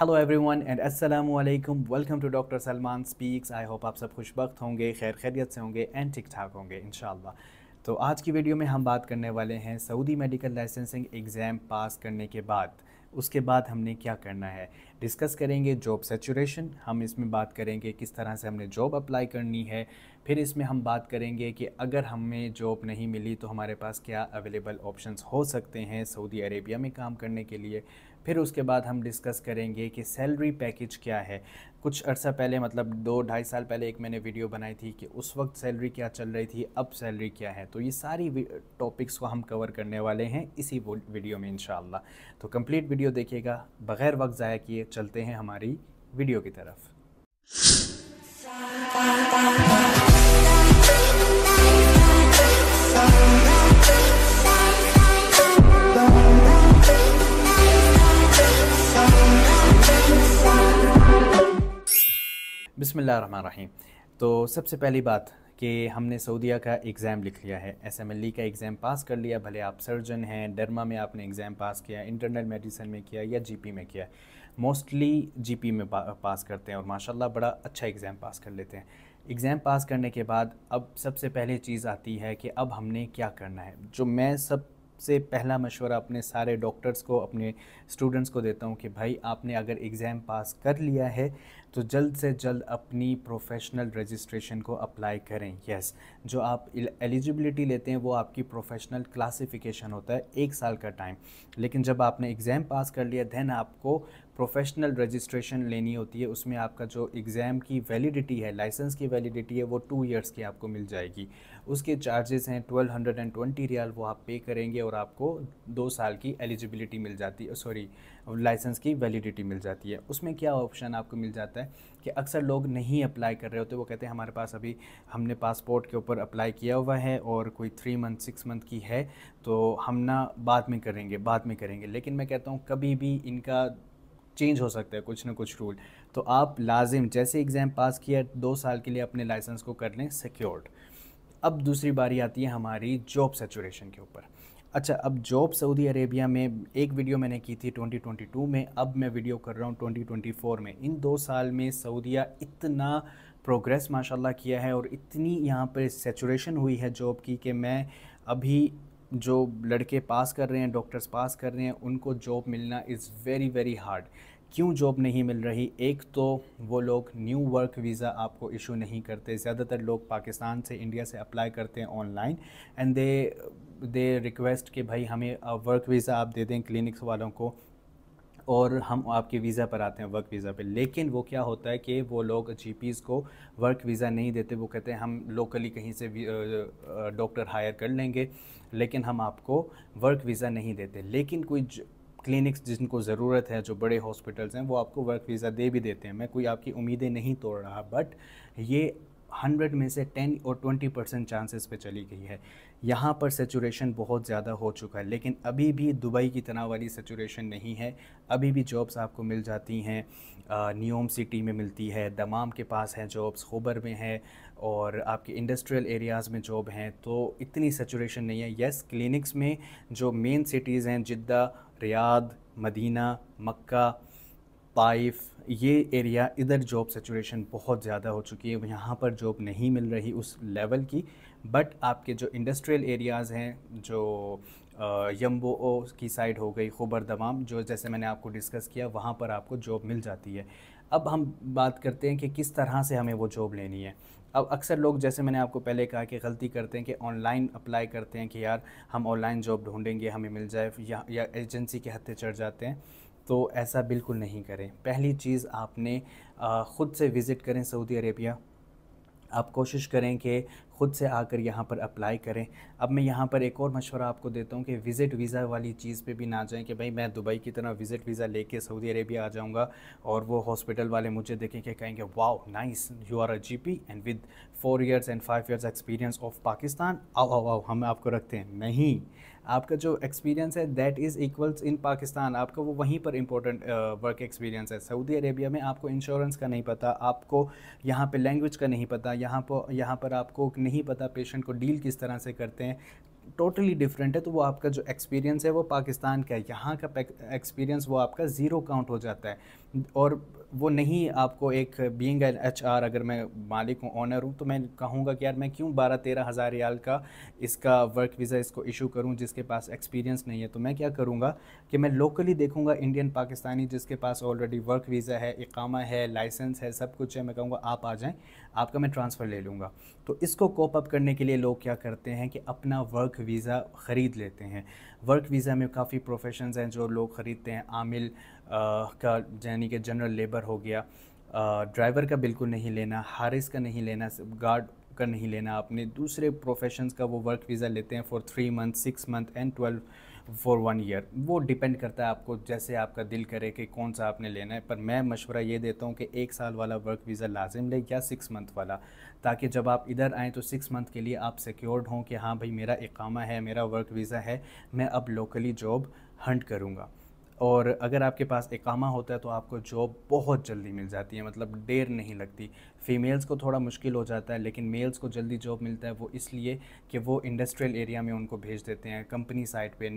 hello everyone and अस्सलाम वालेकुम welcome to doctor Salman speaks I hope आप सब खुशबक होंगे खैर खैरियत से होंगे एंड ठीक ठाक होंगे इन तो आज की वीडियो में हम बात करने वाले हैं Saudi medical licensing exam pass करने के बाद उसके बाद हमने क्या करना है डिस्कस करेंगे जॉब सेचुरेशन हम इसमें बात करेंगे किस तरह से हमने जॉब अप्लाई करनी है फिर इसमें हम बात करेंगे कि अगर हमें जॉब नहीं मिली तो हमारे पास क्या अवेलेबल ऑप्शंस हो सकते हैं सऊदी अरेबिया में काम करने के लिए फिर उसके बाद हम डिस्कस करेंगे कि सैलरी पैकेज क्या है कुछ अर्सा पहले मतलब दो ढाई साल पहले एक मैंने वीडियो बनाई थी कि उस वक्त सैलरी क्या चल रही थी अब सैलरी क्या है तो ये सारी टॉपिक्स को हम कवर करने वाले हैं इसी वीडियो में इन तो कम्प्लीट वीडियो देखिएगा बग़ैर वक्त ज़ाया किए चलते हैं हमारी वीडियो की तरफ बसमीम तो सबसे पहली बात कि हमने सऊदिया का एग्ज़ाम लिख लिया है एस एम एल ई का एग्ज़ाम पास कर लिया भले आप सर्जन हैं डरमा में आपने एग्ज़ाम पास किया इंटरनल मेडिसिन में किया या जी पी में किया मोस्टली जी पी में पास करते हैं और माशाल्लाह बड़ा अच्छा एग्ज़ाम पास कर लेते हैं एग्ज़ाम पास करने के बाद अब सबसे पहले चीज़ आती है कि अब हमने क्या करना है जो मैं सब से पहला मशवरा अपने सारे डॉक्टर्स को अपने स्टूडेंट्स को देता हूँ कि भाई आपने अगर एग्ज़ाम पास कर लिया है तो जल्द से जल्द अपनी प्रोफेशनल रजिस्ट्रेशन को अप्लाई करें यस yes, जो आप एलिजिबिलिटी लेते हैं वो आपकी प्रोफेशनल क्लासिफिकेशन होता है एक साल का टाइम लेकिन जब आपने एग्ज़ाम पास कर लिया देन आपको प्रोफेशनल रजिस्ट्रेशन लेनी होती है उसमें आपका जो एग्ज़ाम की वैलिडिटी है लाइसेंस की वैलिडिटी है वो टू ईयर्स की आपको मिल जाएगी उसके चार्जेस हैं twelve hundred and twenty riyal वो आप पे करेंगे और आपको दो साल की एलिजिबिलिटी मिल जाती है सॉरी लाइसेंस की वैलिडिटी मिल जाती है उसमें क्या ऑप्शन आपको मिल जाता है कि अक्सर लोग नहीं अप्लाई कर रहे होते वो कहते हैं हमारे पास अभी हमने पासपोर्ट के ऊपर अप्लाई किया हुआ है और कोई थ्री मंथ सिक्स मंथ की है तो हम ना बाद में करेंगे बाद में करेंगे लेकिन मैं कहता हूँ कभी भी इनका चेंज हो सकता है कुछ ना कुछ रूल तो आप लाजिम जैसे एग्ज़ाम पास किया दो साल के लिए अपने लाइसेंस को कर लें सिक्योर्ड अब दूसरी बारी आती है हमारी जॉब सेचुरेशन के ऊपर अच्छा अब जॉब सऊदी अरेबिया में एक वीडियो मैंने की थी 2022 में अब मैं वीडियो कर रहा हूँ 2024 में इन दो साल में सऊदिया इतना प्रोग्रेस माशाल्लाह किया है और इतनी यहाँ पर सेचुरेशन हुई है जॉब की कि मैं अभी जो लड़के पास कर रहे हैं डॉक्टर्स पास कर रहे हैं उनको जॉब मिलना इज़ वेरी वेरी हार्ड क्यों जॉब नहीं मिल रही एक तो वो लोग न्यू वर्क वीज़ा आपको इशू नहीं करते ज़्यादातर लोग पाकिस्तान से इंडिया से अप्लाई करते हैं online and they they request कि भाई हमें वर्क वीज़ा आप दे दें क्लिनिक्स वालों को और हम आपके वीज़ा पर आते हैं वर्क वीज़ा पे लेकिन वो क्या होता है कि वो लोग जी को वर्क वीज़ा नहीं देते वो कहते हैं हम लोकली कहीं से डॉक्टर हायर कर लेंगे लेकिन हम आपको वर्क वीज़ा नहीं देते लेकिन कोई क्लिनिक्स जिनको ज़रूरत है जो बड़े हॉस्पिटल्स हैं वो आपको वर्क वीज़ा दे भी देते हैं मैं कोई आपकी उम्मीदें नहीं तोड़ रहा बट ये हंड्रेड में से टेन और ट्वेंटी परसेंट चांसेस पे चली गई है यहाँ पर सेचुरेशन बहुत ज़्यादा हो चुका है लेकिन अभी भी दुबई की तरह वाली सेचुरेशन नहीं है अभी भी जॉब्स आपको मिल जाती हैं नियोम सिटी में मिलती है दमाम के पास हैं जॉब्स खोबर में है और आपके इंडस्ट्रियल एरियाज़ में जॉब हैं तो इतनी सेचुरेशन नहीं है येस क्लिनिक्स में जो मेन सिटीज़ हैं Jeddah Riyadh Medina Mecca Taif ये एरिया इधर जॉब सेचुरेशन बहुत ज़्यादा हो चुकी है यहाँ पर जॉब नहीं मिल रही उस लेवल की बट आपके जो इंडस्ट्रियल एरियाज़ हैं जो यम्बो ओ की साइड हो गई खुबर दमाम जो जैसे मैंने आपको डिस्कस किया वहाँ पर आपको जॉब मिल जाती है अब हम बात करते हैं कि किस तरह से हमें वो जॉब लेनी है अब अक्सर लोग जैसे मैंने आपको पहले कहा कि गलती करते हैं कि ऑनलाइन अप्लाई करते हैं कि यार हम ऑनलाइन जॉब ढूंढेंगे हमें मिल जाए या या एजेंसी के हत्थे चढ़ जाते हैं तो ऐसा बिल्कुल नहीं करें पहली चीज़ आपने ख़ुद से विज़िट करें सऊदी अरेबिया आप कोशिश करें कि ख़ुद से आकर यहाँ पर अप्लाई करें अब मैं यहाँ पर एक और मशवरा आपको देता हूँ कि विज़िट वीज़ा वाली चीज़ पे भी ना जाएं कि भाई मैं दुबई की तरह विज़िट वीज़ा लेके सऊदी अरेबिया आ जाऊँगा और वो हॉस्पिटल वाले मुझे देखें कि कहेंगे wow nice you are a G P and with four years and five years experience of Pakistan आओ आओ आओ हम आपको रखते हैं नहीं आपका जो एक्सपीरियंस है that is equals in Pakistan आपका वो वहीं पर इंपॉर्टेंट वर्क एक्सपीरियंस है सऊदी अरेबिया में आपको इंश्योरेंस का नहीं पता आपको यहाँ पे लैंग्वेज का नहीं पता यहाँ पर यहाँ पर आपको नहीं पता पेशेंट को डील किस तरह से करते हैं टोटली डिफरेंट है तो वो आपका जो एक्सपीरियंस है वो पाकिस्तान का है यहाँ का एक्सपीरियंस वो आपका ज़ीरो काउंट हो जाता है और वो नहीं आपको एक बींग एन एच आर अगर मैं मालिक हूँ ऑनर हूँ तो मैं कहूँगा कि यार मैं क्यों बारह तेरह हज़ार रियाल का इसका वर्क वीज़ा इसको इशू करूँ जिसके पास एक्सपीरियंस नहीं है तो मैं क्या करूँगा कि मैं लोकली देखूँगा इंडियन पाकिस्तानी जिसके पास ऑलरेडी वर्क वीज़ा है इकामा है लाइसेंस है सब कुछ है मैं कहूँगा आप आ जाएँ आपका मैं ट्रांसफ़र ले लूँगा तो इसको कोप अप करने के लिए लोग क्या करते हैं कि अपना वर्क वीज़ा ख़रीद लेते हैं वर्क वीज़ा में काफ़ी प्रोफेशंस हैं जो लोग ख़रीदते हैं आमिल का यानी कि जनरल लेबर हो गया ड्राइवर का बिल्कुल नहीं लेना हारिस का नहीं लेना गार्ड का नहीं लेना अपने दूसरे प्रोफेशंस का वो वर्क वीज़ा लेते हैं for three month six month and twelve for one year वो डिपेंड करता है आपको जैसे आपका दिल करे कि कौन सा आपने लेना है पर मैं मशवरा ये देता हूँ कि एक साल वाला वर्क वीज़ा लाजिम ले या सिक्स मंथ वाला ताकि जब आप इधर आएँ तो सिक्स मंथ के लिए आप सिक्योर्ड हों कि हाँ भाई मेरा इकामा है मेरा वर्क वीज़ा है मैं अब लोकली जॉब हंट करूँगा और अगर आपके पास एकामा होता है तो आपको जॉब बहुत जल्दी मिल जाती है मतलब देर नहीं लगती फीमेल्स को थोड़ा मुश्किल हो जाता है लेकिन मेल्स को जल्दी जॉब मिलता है वो इसलिए कि वो इंडस्ट्रियल एरिया में उनको भेज देते हैं कंपनी साइट पे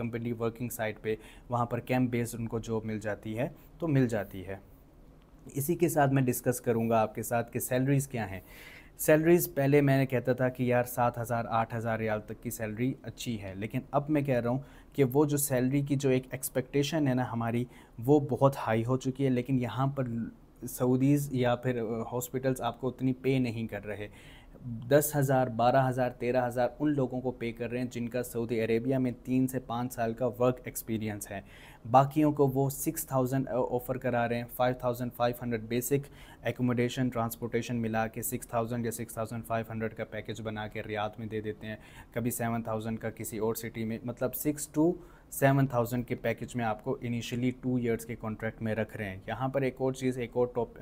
कंपनी वर्किंग साइट पे वहाँ पर कैंप बेस्ड उनको जॉब मिल जाती है तो मिल जाती है इसी के साथ मैं डिस्कस करूँगा आपके साथ कि सैलरीज़ क्या हैं सैलरीज पहले मैंने कहता था कि यार सात हज़ार आठ हज़ार रियाल तक की सैलरी अच्छी है लेकिन अब मैं कह रहा हूँ कि वो जो सैलरी की जो एक एक्सपेक्टेशन है ना हमारी वो बहुत हाई हो चुकी है लेकिन यहाँ पर सऊदीज़ या फिर हॉस्पिटल्स आपको उतनी पे नहीं कर रहे दस हज़ार बारह हज़ार तेरह हज़ार उन लोगों को पे कर रहे हैं जिनका सऊदी अरेबिया में तीन से पाँच साल का वर्क एक्सपीरियंस है बाकियों को वो सिक्स थाउजेंड ऑफ़र करा रहे हैं five thousand five hundred basic accommodation transportation मिला के सिक्स थाउजेंड या सिक्स थाउजेंड फाइव हंड्रेड का पैकेज बना के रियाद में दे देते हैं कभी सेवन थाउजेंड का किसी और सिटी में मतलब सिक्स टू सेवन थाउजेंड के पैकेज में आपको इनिशियली टू इयर्स के कॉन्ट्रैक्ट में रख रहे हैं यहाँ पर एक और चीज़ एक और टॉप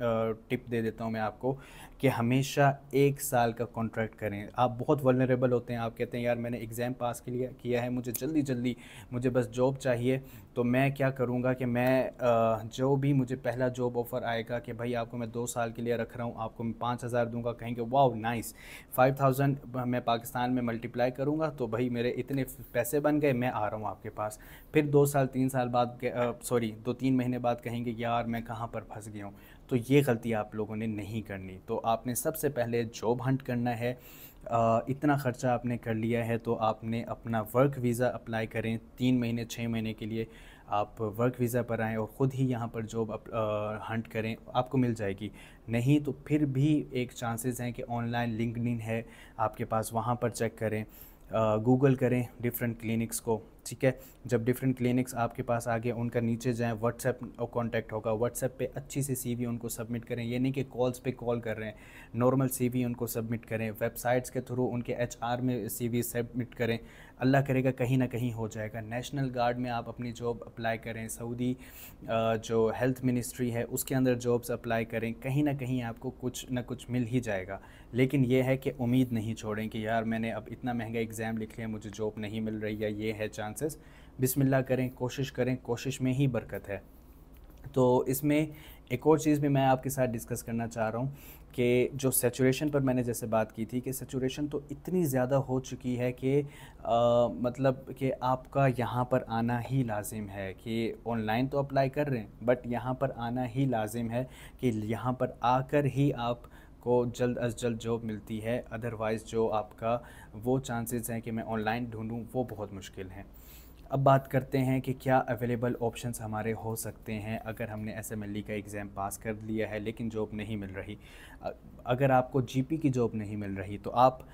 टिप दे देता हूँ मैं आपको कि हमेशा एक साल का कॉन्ट्रैक्ट करें आप बहुत वनरेबल होते हैं आप कहते हैं यार मैंने एग्ज़ाम पास के लिए किया है मुझे जल्दी जल्दी मुझे बस जॉब चाहिए तो मैं क्या करूँगा कि मैं जो भी मुझे पहला जॉब ऑफ़र आएगा कि भाई आपको मैं दो साल के लिए रख रहा हूँ आपको मैं पाँच हज़ार दूँगा कहेंगे वाह नाइस फाइव थाउजेंड मैं पाकिस्तान में मल्टीप्लाई करूँगा तो भाई मेरे इतने पैसे बन गए मैं आ रहा हूँ आपके पास फिर दो साल तीन साल बाद सॉरी दो तीन महीने बाद कहेंगे यार मैं कहाँ पर फंस गया हूँ तो ये गलती आप लोगों ने नहीं करनी तो आपने सबसे पहले जॉब हंट करना है इतना ख़र्चा आपने कर लिया है तो आपने अपना वर्क वीज़ा अप्लाई करें तीन महीने छः महीने के लिए आप वर्क वीज़ा पर आएँ और ख़ुद ही यहाँ पर जॉब हंट करें आपको मिल जाएगी नहीं तो फिर भी एक चांसेस हैं कि ऑनलाइन लिंकड है आपके पास वहाँ पर चेक करें गूगल करें डिफरेंट क्लिनिक्स को ठीक है जब डिफरेंट क्लिनिक्स आपके पास आ गए उनका नीचे जाएँ व्हाट्सएप कॉन्टैक्ट होगा व्हाट्सएप पे अच्छी सी सीवी उनको सबमिट करें ये नहीं कि कॉल्स पे कॉल कर रहे हैं नॉर्मल सीवी उनको सबमिट करें वेबसाइट्स के थ्रू उनके एचआर में सीवी सबमिट करें अल्लाह करेगा कहीं ना कहीं हो जाएगा नेशनल गार्ड में आप अपनी जॉब अप्लाई करें सऊदी जो हेल्थ मिनिस्ट्री है उसके अंदर जॉब्स अप्लाई करें कहीं ना कहीं आपको कुछ ना कुछ मिल ही जाएगा लेकिन ये है कि उम्मीद नहीं छोड़ें कि यार मैंने अब इतना महंगा एग्ज़ाम लिख लिया मुझे जॉब नहीं मिल रही है ये है चांस चांसेस बिस्मिल्लाह करें कोशिश करें कोशिश में ही बरकत है तो इसमें एक और चीज़ भी मैं आपके साथ डिस्कस करना चाह रहा हूँ कि जो सेचुरेशन पर मैंने जैसे बात की थी कि सेचुरेशन तो इतनी ज़्यादा हो चुकी है कि आ, मतलब कि आपका यहाँ पर आना ही लाजिम है कि ऑनलाइन तो अप्लाई कर रहे हैं बट यहाँ पर आना ही लाजिम है कि यहाँ पर आकर ही आप को जल्द अज जल्द जॉब मिलती है अदरवाइज़ जो आपका वो चांसेस हैं कि मैं ऑनलाइन ढूंढूं वो बहुत मुश्किल हैं अब बात करते हैं कि क्या अवेलेबल ऑप्शंस हमारे हो सकते हैं अगर हमने एस e का एग्ज़ाम पास कर लिया है लेकिन जॉब नहीं मिल रही अगर आपको जीपी की जॉब नहीं मिल रही तो आप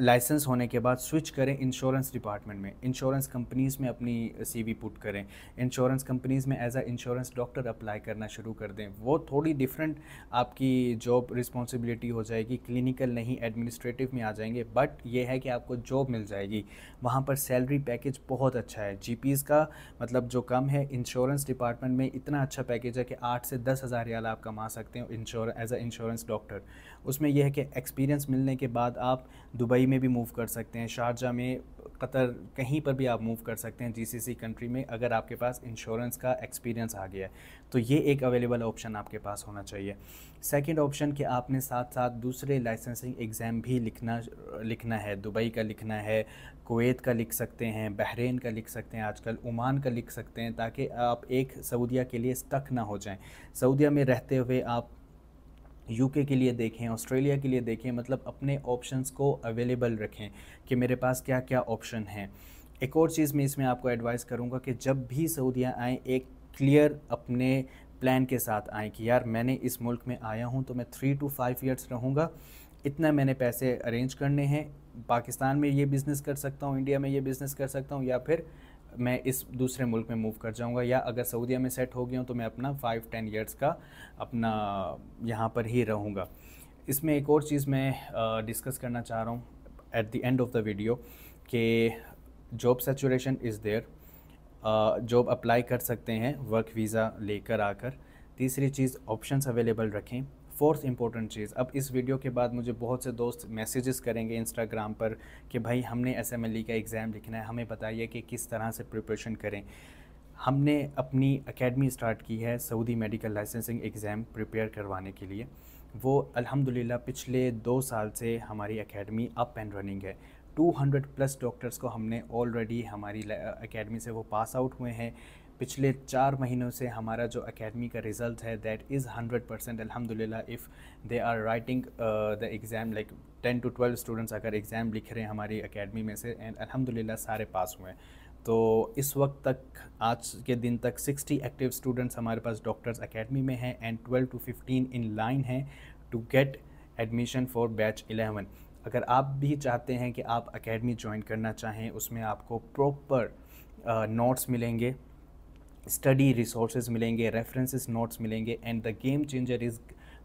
लाइसेंस होने के बाद स्विच करें इंश्योरेंस डिपार्टमेंट में इंश्योरेंस कंपनीज़ में अपनी सीवी पुट करें इंश्योरेंस कंपनीज़ में as a insurance doctor apply करना शुरू कर दें वो थोड़ी डिफरेंट आपकी जॉब रिस्पॉन्सिबिलिटी हो जाएगी क्लिनिकल नहीं एडमिनिस्ट्रेटिव में आ जाएंगे बट ये है कि आपको जॉब मिल जाएगी वहाँ पर सैलरी पैकेज बहुत अच्छा है जी का मतलब जो कम है इंश्योरेंस डिपार्टमेंट में इतना अच्छा पैकेज है कि आठ से दस हज़ार रियाल आप कमा सकते हो insure as a insurance doctor उसमें यह है कि एक्सपीरियंस मिलने के बाद आप दुबई में भी मूव कर सकते हैं शारजा में कतर कहीं पर भी आप मूव कर सकते हैं जीसीसी कंट्री में अगर आपके पास इंश्योरेंस का एक्सपीरियंस आ गया है तो ये एक अवेलेबल ऑप्शन आपके पास होना चाहिए सेकंड ऑप्शन कि आपने साथ साथ दूसरे लाइसेंसिंग एग्ज़ाम भी लिखना लिखना है दुबई का लिखना है कुवैत का लिख सकते हैं बहरीन का लिख सकते हैं आजकल ओमान का लिख सकते हैं ताकि आप एक सऊदिया के लिए स्टक ना हो जाएं सऊदिया में रहते हुए आप यूके के लिए देखें ऑस्ट्रेलिया के लिए देखें मतलब अपने ऑप्शंस को अवेलेबल रखें कि मेरे पास क्या क्या ऑप्शन हैं एक और चीज़ मैं इसमें आपको एडवाइस करूँगा कि जब भी सऊदियाँ आएँ एक क्लियर अपने प्लान के साथ आएँ कि यार मैंने इस मुल्क में आया हूँ तो मैं थ्री टू फाइव ईयर्स रहूँगा इतना मैंने पैसे अरेंज करने हैं पाकिस्तान में ये बिज़नेस कर सकता हूँ इंडिया में ये बिज़नेस कर सकता हूँ या फिर मैं इस दूसरे मुल्क में मूव कर जाऊँगा या अगर सऊदीया में सेट हो गया हूँ तो मैं अपना फ़ाइव टेन ईयर्स का अपना यहाँ पर ही रहूँगा इसमें एक और चीज़ मैं डिस्कस करना चाह रहा हूँ at the end of the video कि job saturation is there job apply कर सकते हैं वर्क वीज़ा लेकर आकर तीसरी चीज़ ऑप्शंस अवेलेबल रखें फोर्थ इंपॉर्टेंट चीज़ अब इस वीडियो के बाद मुझे बहुत से दोस्त मैसेजेस करेंगे इंस्टाग्राम पर कि भाई हमने एस e का एग्ज़ाम लिखना है हमें बताइए कि किस तरह से प्रिपरेशन करें हमने अपनी एकेडमी स्टार्ट की है Saudi medical licensing exam prepare करवाने के लिए वो अल्हम्दुलिल्लाह पिछले दो साल से हमारी एकेडमी अप एंड रनिंग है 200 प्लस डॉक्टर्स को हमने ऑलरेडी हमारी एकेडमी से वो पास आउट हुए हैं पिछले चार महीनों से हमारा जो अकेडमी का रिज़ल्ट है दैट इज़ हंड्रेड परसेंट अलहमदिल्ला if they are writing the exam like ten to twelve students अगर एग्ज़ाम लिख रहे हैं हमारी अकेडमी में से एंड अलहमदिल्ला सारे पास हुए हैं तो इस वक्त तक आज के दिन तक 60 एक्टिव स्टूडेंट्स हमारे पास डॉक्टर्स एकेडमी में हैं एंड 12 टू 15 इन लाइन हैं to get admission for batch 11 अगर आप भी चाहते हैं कि आप एकेडमी ज्वाइन करना चाहें उसमें आपको प्रॉपर नोट्स uh, मिलेंगे स्टडी रिसोर्सेज मिलेंगे रेफरेंसेस नोट्स मिलेंगे and the game changer is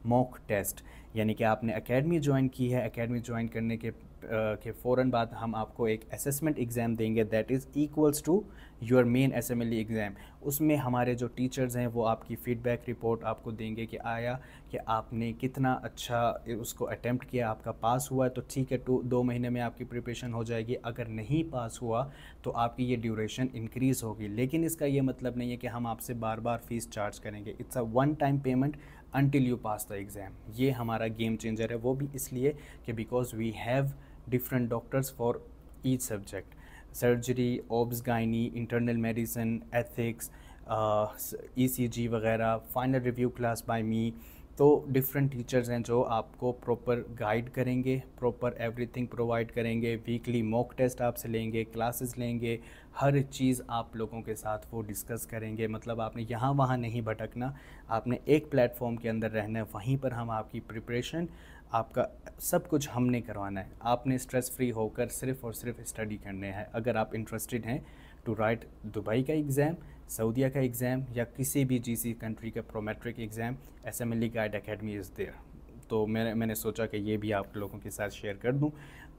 mock test यानी कि आपने अकेडमी ज्वाइन की है अकेडमी ज्वाइन करने के Uh, के फ़ौरन बाद हम आपको एक असेसमेंट एग्ज़ाम देंगे that is equals to your main S exam उसमें हमारे जो टीचर्स हैं वो आपकी फ़ीडबैक रिपोर्ट आपको देंगे कि आया कि आपने कितना अच्छा उसको अटैम्प्ट किया आपका पास हुआ तो ठीक है टू दो महीने में आपकी प्रिपरेशन हो जाएगी अगर नहीं पास हुआ तो आपकी ये ड्यूरेशन इंक्रीज़ होगी लेकिन इसका ये मतलब नहीं है कि हम आपसे बार बार फ़ीस चार्ज करेंगे it's a one time payment until you pass the exam ये हमारा गेम चेंजर है वो भी इसलिए कि because we have different doctors for each subject surgery obs gynae internal medicine ethics जी वगैरह final review class by me तो डिफरेंट टीचर्स हैं जो आपको प्रॉपर गाइड करेंगे प्रॉपर एवरीथिंग प्रोवाइड करेंगे वीकली मॉक टेस्ट आपसे लेंगे क्लासेस लेंगे हर चीज़ आप लोगों के साथ वो डिस्कस करेंगे मतलब आपने यहाँ वहाँ नहीं भटकना आपने एक प्लेटफॉर्म के अंदर रहना है वहीं पर हम आपकी प्रिपरेशन आपका सब कुछ हमने करवाना है आपने स्ट्रेस फ्री होकर सिर्फ और सिर्फ स्टडी करने हैं अगर आप इंटरेस्टेड हैं टू राइट दुबई का एग्ज़ाम सऊदीया का एग्ज़ाम या किसी भी जीसी कंट्री का Prometric exam S M L guide academy is there तो मैंने मैंने सोचा कि ये भी आप लोगों के साथ शेयर कर दूँ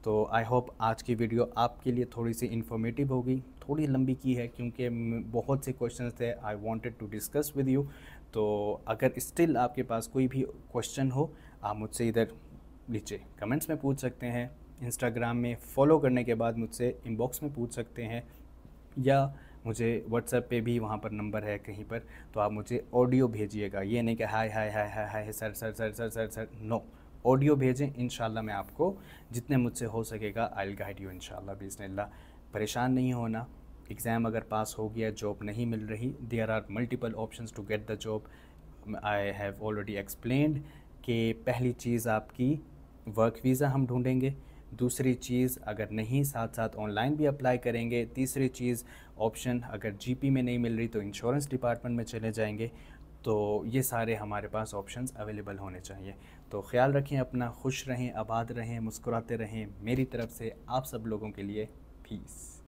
तो आई होप आज की वीडियो आपके लिए थोड़ी सी इन्फॉर्मेटिव होगी थोड़ी लंबी की है क्योंकि बहुत से क्वेश्चंस थे I wanted to discuss with you तो अगर स्टिल आपके पास कोई भी क्वेश्चन हो आप मुझसे इधर नीचे कमेंट्स में पूछ सकते हैं इंस्टाग्राम में फॉलो करने के बाद मुझसे इनबॉक्स में पूछ सकते हैं या मुझे व्हाट्सएप पे भी वहाँ पर नंबर है कहीं पर तो आप मुझे ऑडियो भेजिएगा ये नहीं कि hi hi hi hi hi sir sir sir sir sir sir no audio भेजें इन मैं आपको जितने मुझसे हो सकेगा I will guide you in बिजनेल्ला परेशान नहीं होना एग्ज़ाम अगर पास हो गया जॉब नहीं मिल रही there are multiple option to get the job I have already explained कि पहली चीज़ आपकी वर्क वीज़ा हम ढूंढेंगे दूसरी चीज़ अगर नहीं साथ साथ ऑनलाइन भी अप्लाई करेंगे तीसरी चीज़ ऑप्शन अगर जीपी में नहीं मिल रही तो इंश्योरेंस डिपार्टमेंट में चले जाएंगे तो ये सारे हमारे पास ऑप्शंस अवेलेबल होने चाहिए तो ख्याल रखें अपना खुश रहें आबाद रहें मुस्कुराते रहें मेरी तरफ से आप सब लोगों के लिए पीस